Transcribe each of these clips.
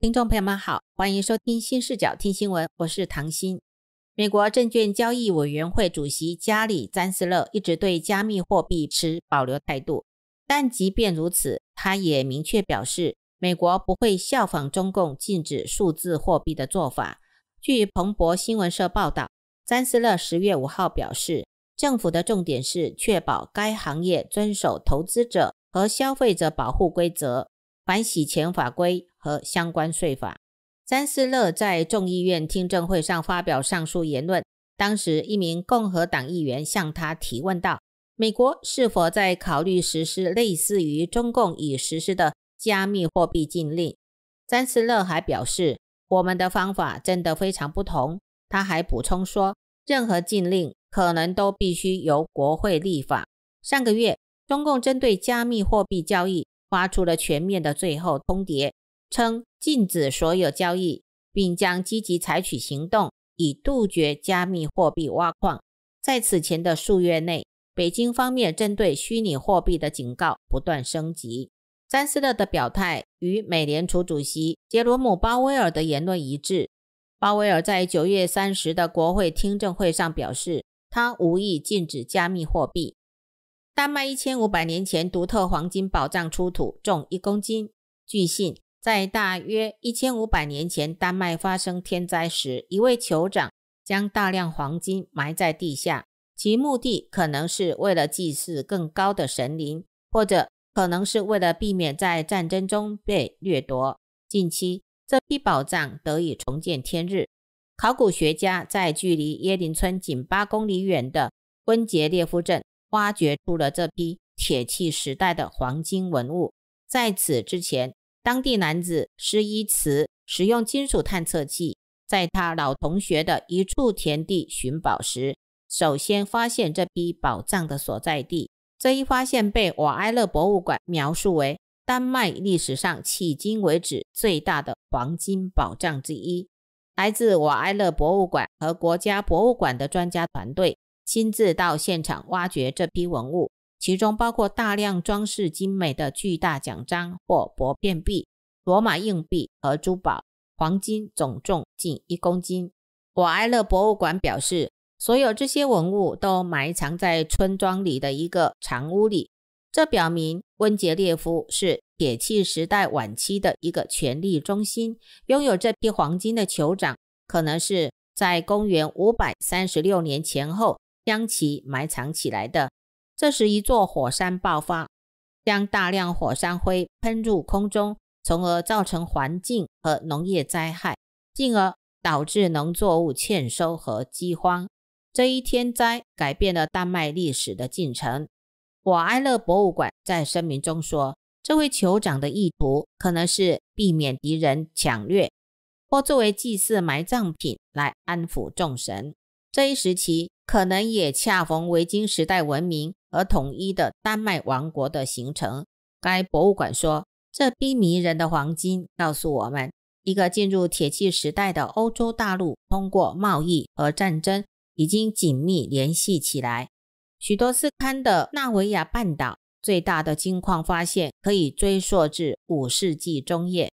听众朋友们好，欢迎收听新视角听新闻，我是唐鑫。美国证券交易委员会主席加里·詹斯勒一直对加密货币持保留态度，但即便如此，他也明确表示，美国不会效仿中共禁止数字货币的做法。据彭博新闻社报道，詹斯勒十月五号表示，政府的重点是确保该行业遵守投资者和消费者保护规则。反洗钱法规和相关税法。詹斯勒在众议院听证会上发表上述言论。当时，一名共和党议员向他提问道：“美国是否在考虑实施类似于中共已实施的加密货币禁令？”詹斯勒还表示：“我们的方法真的非常不同。”他还补充说：“任何禁令可能都必须由国会立法。”上个月，中共针对加密货币交易。发出了全面的最后通牒，称禁止所有交易，并将积极采取行动以杜绝加密货币挖矿。在此前的数月内，北京方面针对虚拟货币的警告不断升级。詹斯勒的表态与美联储主席杰罗姆·鲍威尔的言论一致。鲍威尔在九月三十的国会听证会上表示，他无意禁止加密货币。丹麦一千五百年前独特黄金宝藏出土，重一公斤。据信，在大约一千五百年前，丹麦发生天灾时，一位酋长将大量黄金埋在地下，其目的可能是为了祭祀更高的神灵，或者可能是为了避免在战争中被掠夺。近期，这批宝藏得以重见天日。考古学家在距离耶林村仅八公里远的温杰列夫镇。挖掘出了这批铁器时代的黄金文物。在此之前，当地男子施一慈使用金属探测器，在他老同学的一处田地寻宝时，首先发现这批宝藏的所在地。这一发现被瓦埃勒博物馆描述为丹麦历史上迄今为止最大的黄金宝藏之一。来自瓦埃勒博物馆和国家博物馆的专家团队。亲自到现场挖掘这批文物，其中包括大量装饰精美的巨大奖章或薄片币、罗马硬币和珠宝，黄金总重近一公斤。瓦埃勒博物馆表示，所有这些文物都埋藏在村庄里的一个长屋里，这表明温杰列夫是铁器时代晚期的一个权力中心。拥有这批黄金的酋长，可能是在公元五百三十六年前后。将其埋藏起来的。这时，一座火山爆发，将大量火山灰喷入空中，从而造成环境和农业灾害，进而导致农作物欠收和饥荒。这一天灾改变了丹麦历史的进程。瓦埃勒博物馆在声明中说：“这位酋长的意图可能是避免敌人抢掠，或作为祭祀埋葬品来安抚众神。”这一时期。可能也恰逢维京时代文明而统一的丹麦王国的形成。该博物馆说，这逼迷人的黄金告诉我们，一个进入铁器时代的欧洲大陆，通过贸易和战争已经紧密联系起来。许多斯堪的纳维亚半岛最大的金矿发现可以追溯至五世纪中叶。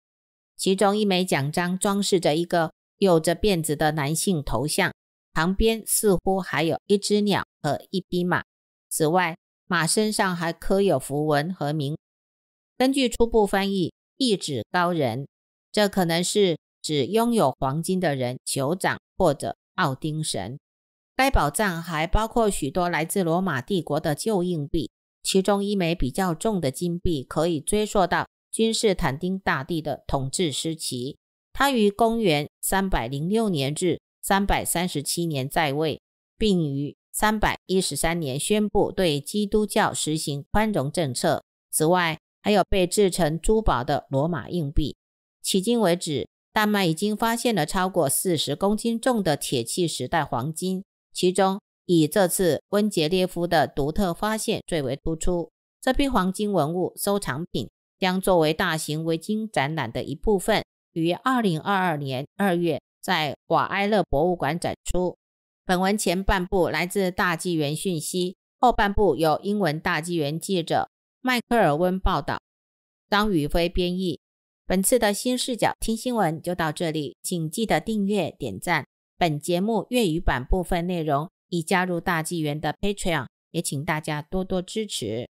其中一枚奖章装饰着一个有着辫子的男性头像。旁边似乎还有一只鸟和一匹马。此外，马身上还刻有符文和铭。根据初步翻译，意指高人，这可能是指拥有黄金的人、酋长或者奥丁神。该宝藏还包括许多来自罗马帝国的旧硬币，其中一枚比较重的金币可以追溯到君士坦丁大帝的统治时期，他于公元306年至。三百三十七年在位，并于三百一十三年宣布对基督教实行宽容政策。此外，还有被制成珠宝的罗马硬币。迄今为止，丹麦已经发现了超过四十公斤重的铁器时代黄金，其中以这次温杰列夫的独特发现最为突出。这批黄金文物收藏品将作为大型维京展览的一部分，于二零二二年二月。在瓦埃勒博物馆展出。本文前半部来自《大纪元讯息》，后半部由英文《大纪元》记者迈克尔温报道。张宇飞编译。本次的新视角听新闻就到这里，请记得订阅、点赞。本节目粤语版部分内容已加入《大纪元》的 Patreon，也请大家多多支持。